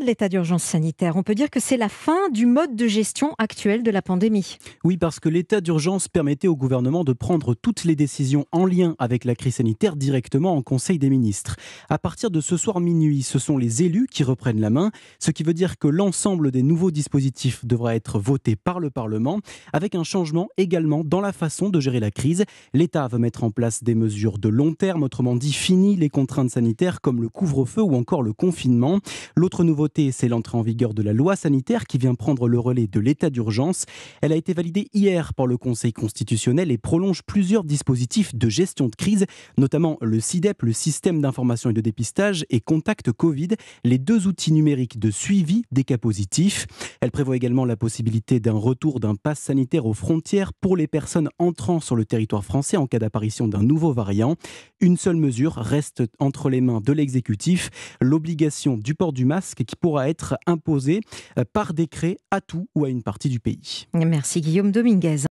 de l'état d'urgence sanitaire. On peut dire que c'est la fin du mode de gestion actuel de la pandémie. Oui, parce que l'état d'urgence permettait au gouvernement de prendre toutes les décisions en lien avec la crise sanitaire directement en Conseil des ministres. À partir de ce soir minuit, ce sont les élus qui reprennent la main, ce qui veut dire que l'ensemble des nouveaux dispositifs devra être voté par le Parlement, avec un changement également dans la façon de gérer la crise. L'État va mettre en place des mesures de long terme, autrement dit, fini les contraintes sanitaires comme le couvre-feu ou encore le confinement. L'autre c'est l'entrée en vigueur de la loi sanitaire qui vient prendre le relais de l'état d'urgence. Elle a été validée hier par le Conseil constitutionnel et prolonge plusieurs dispositifs de gestion de crise, notamment le CIDEP, le système d'information et de dépistage, et Contact Covid, les deux outils numériques de suivi des cas positifs. Elle prévoit également la possibilité d'un retour d'un pass sanitaire aux frontières pour les personnes entrant sur le territoire français en cas d'apparition d'un nouveau variant. Une seule mesure reste entre les mains de l'exécutif, l'obligation du port du masque qui pourra être imposée euh, par décret à tout ou à une partie du pays. Merci Guillaume Dominguez.